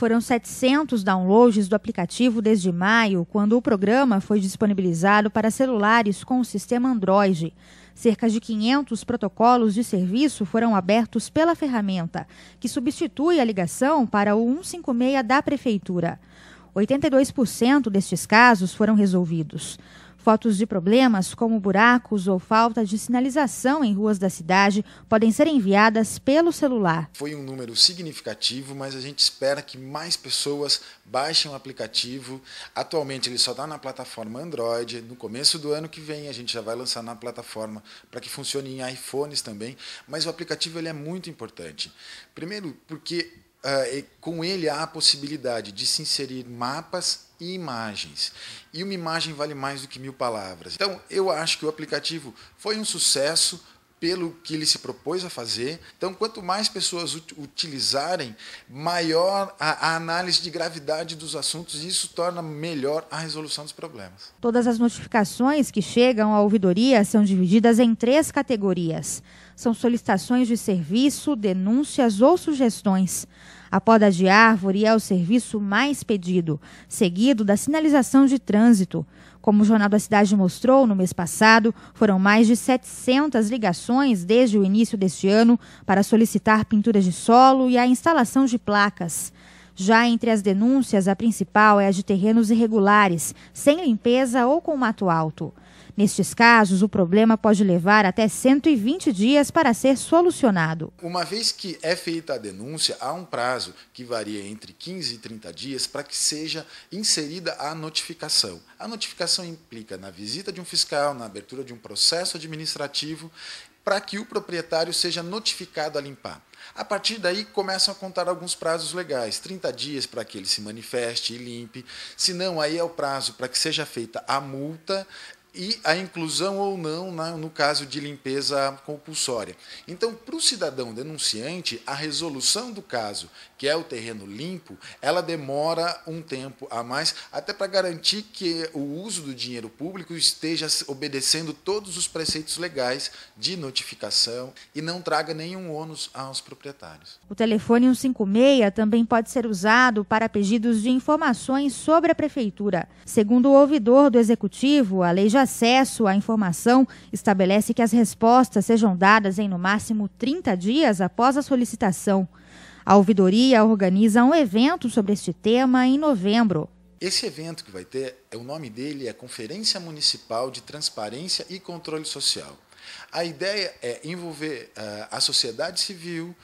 Foram 700 downloads do aplicativo desde maio, quando o programa foi disponibilizado para celulares com o sistema Android. Cerca de 500 protocolos de serviço foram abertos pela ferramenta, que substitui a ligação para o 156 da Prefeitura. 82% destes casos foram resolvidos. Fotos de problemas, como buracos ou falta de sinalização em ruas da cidade, podem ser enviadas pelo celular. Foi um número significativo, mas a gente espera que mais pessoas baixem o aplicativo. Atualmente ele só está na plataforma Android. No começo do ano que vem a gente já vai lançar na plataforma para que funcione em iPhones também. Mas o aplicativo ele é muito importante. Primeiro, porque Uh, com ele há a possibilidade de se inserir mapas e imagens. E uma imagem vale mais do que mil palavras. Então, eu acho que o aplicativo foi um sucesso pelo que ele se propôs a fazer. Então, quanto mais pessoas utilizarem, maior a, a análise de gravidade dos assuntos e isso torna melhor a resolução dos problemas. Todas as notificações que chegam à ouvidoria são divididas em três categorias são solicitações de serviço, denúncias ou sugestões. A poda de árvore é o serviço mais pedido, seguido da sinalização de trânsito. Como o Jornal da Cidade mostrou no mês passado, foram mais de 700 ligações desde o início deste ano para solicitar pinturas de solo e a instalação de placas. Já entre as denúncias, a principal é a de terrenos irregulares, sem limpeza ou com mato alto. Nestes casos, o problema pode levar até 120 dias para ser solucionado. Uma vez que é feita a denúncia, há um prazo que varia entre 15 e 30 dias para que seja inserida a notificação. A notificação implica na visita de um fiscal, na abertura de um processo administrativo para que o proprietário seja notificado a limpar. A partir daí começam a contar alguns prazos legais, 30 dias para que ele se manifeste e limpe, se não aí é o prazo para que seja feita a multa e a inclusão ou não na, no caso de limpeza compulsória. Então, para o cidadão denunciante, a resolução do caso, que é o terreno limpo, ela demora um tempo a mais, até para garantir que o uso do dinheiro público esteja obedecendo todos os preceitos legais de notificação e não traga nenhum ônus aos proprietários. O telefone 156 também pode ser usado para pedidos de informações sobre a prefeitura. Segundo o ouvidor do executivo, a lei já acesso à informação estabelece que as respostas sejam dadas em no máximo 30 dias após a solicitação. A ouvidoria organiza um evento sobre este tema em novembro. Esse evento que vai ter, é, o nome dele é Conferência Municipal de Transparência e Controle Social. A ideia é envolver uh, a sociedade civil,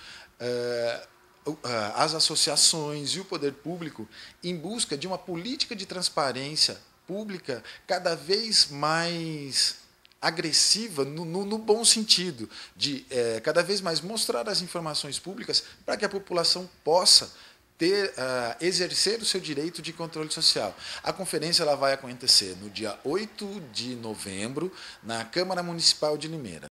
uh, as associações e o poder público em busca de uma política de transparência pública cada vez mais agressiva no, no, no bom sentido, de é, cada vez mais mostrar as informações públicas para que a população possa ter, uh, exercer o seu direito de controle social. A conferência ela vai acontecer no dia 8 de novembro, na Câmara Municipal de Limeira.